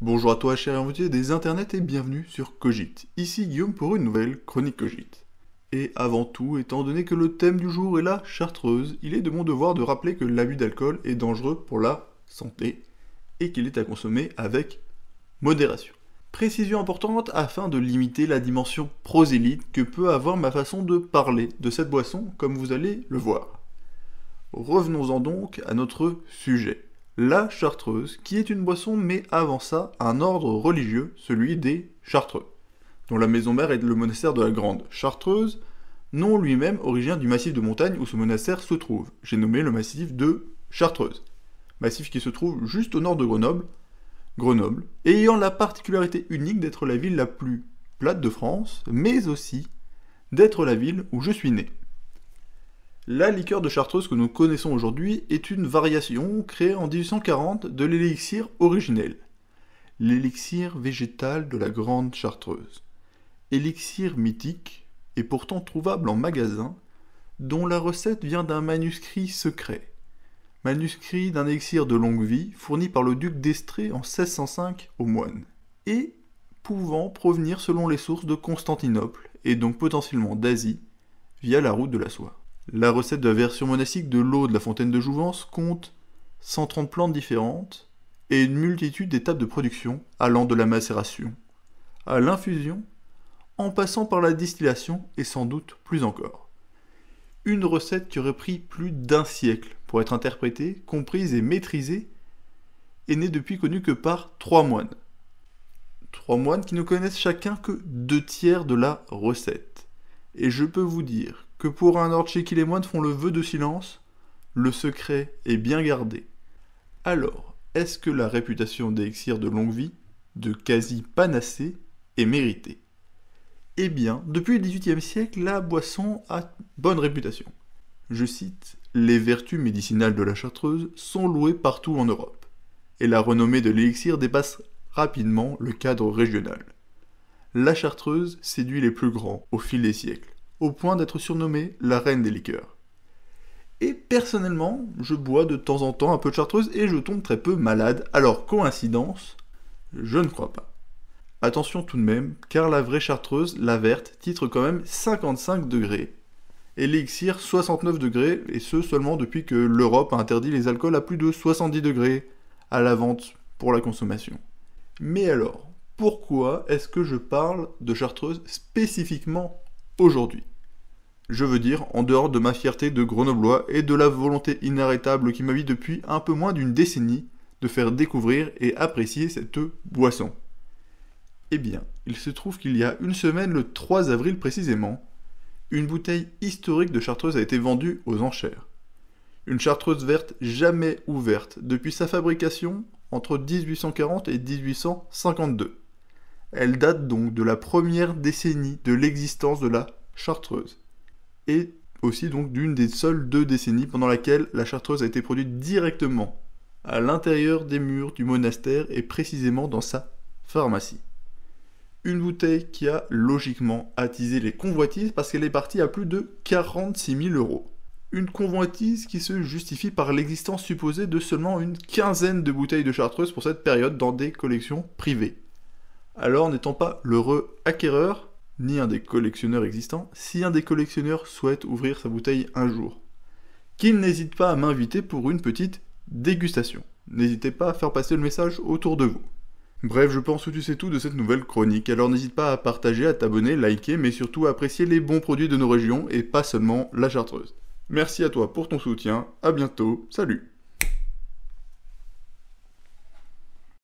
Bonjour à toi, cher invité des internets, et bienvenue sur Cogite. Ici Guillaume pour une nouvelle chronique Cogite. Et avant tout, étant donné que le thème du jour est la chartreuse, il est de mon devoir de rappeler que l'abus d'alcool est dangereux pour la santé et qu'il est à consommer avec modération. Précision importante afin de limiter la dimension prosélyte que peut avoir ma façon de parler de cette boisson, comme vous allez le voir. Revenons-en donc à notre sujet la chartreuse, qui est une boisson, mais avant ça, un ordre religieux, celui des chartreux, dont la maison mère est le monastère de la Grande Chartreuse, nom lui-même originaire du massif de montagne où ce monastère se trouve. J'ai nommé le massif de Chartreuse, massif qui se trouve juste au nord de Grenoble, Grenoble, ayant la particularité unique d'être la ville la plus plate de France, mais aussi d'être la ville où je suis né. La liqueur de chartreuse que nous connaissons aujourd'hui est une variation créée en 1840 de l'élixir originel, l'élixir végétal de la Grande Chartreuse. Élixir mythique et pourtant trouvable en magasin, dont la recette vient d'un manuscrit secret. Manuscrit d'un élixir de longue vie fourni par le duc d'Estrée en 1605 aux moines, et pouvant provenir selon les sources de Constantinople et donc potentiellement d'Asie via la route de la soie. La recette de la version monastique de l'eau de la fontaine de Jouvence compte 130 plantes différentes et une multitude d'étapes de production allant de la macération à l'infusion en passant par la distillation et sans doute plus encore. Une recette qui aurait pris plus d'un siècle pour être interprétée, comprise et maîtrisée et n'est depuis connue que par trois moines. Trois moines qui ne connaissent chacun que deux tiers de la recette. Et je peux vous dire que pour un ordre chez qui les moines font le vœu de silence, le secret est bien gardé. Alors, est-ce que la réputation d'élixir de longue vie, de quasi panacée, est méritée Eh bien, depuis le XVIIIe siècle, la boisson a bonne réputation. Je cite Les vertus médicinales de la chartreuse sont louées partout en Europe, et la renommée de l'élixir dépasse rapidement le cadre régional. La chartreuse séduit les plus grands au fil des siècles au point d'être surnommée la reine des liqueurs. Et personnellement, je bois de temps en temps un peu de chartreuse et je tombe très peu malade, alors coïncidence, je ne crois pas. Attention tout de même, car la vraie chartreuse, la verte, titre quand même 55 degrés. Et l'élixir 69 degrés, et ce seulement depuis que l'Europe a interdit les alcools à plus de 70 degrés à la vente pour la consommation. Mais alors, pourquoi est-ce que je parle de chartreuse spécifiquement aujourd'hui je veux dire, en dehors de ma fierté de grenoblois et de la volonté inarrêtable qui m'habite depuis un peu moins d'une décennie de faire découvrir et apprécier cette boisson. Eh bien, il se trouve qu'il y a une semaine, le 3 avril précisément, une bouteille historique de chartreuse a été vendue aux enchères. Une chartreuse verte jamais ouverte depuis sa fabrication entre 1840 et 1852. Elle date donc de la première décennie de l'existence de la chartreuse et aussi donc d'une des seules deux décennies pendant laquelle la chartreuse a été produite directement à l'intérieur des murs du monastère et précisément dans sa pharmacie. Une bouteille qui a logiquement attisé les convoitises parce qu'elle est partie à plus de 46 000 euros. Une convoitise qui se justifie par l'existence supposée de seulement une quinzaine de bouteilles de chartreuse pour cette période dans des collections privées. Alors n'étant pas l'heureux acquéreur, ni un des collectionneurs existants, si un des collectionneurs souhaite ouvrir sa bouteille un jour, qu'il n'hésite pas à m'inviter pour une petite dégustation. N'hésitez pas à faire passer le message autour de vous. Bref, je pense que tu sais tout de cette nouvelle chronique, alors n'hésite pas à partager, à t'abonner, liker, mais surtout à apprécier les bons produits de nos régions et pas seulement la chartreuse. Merci à toi pour ton soutien, à bientôt, salut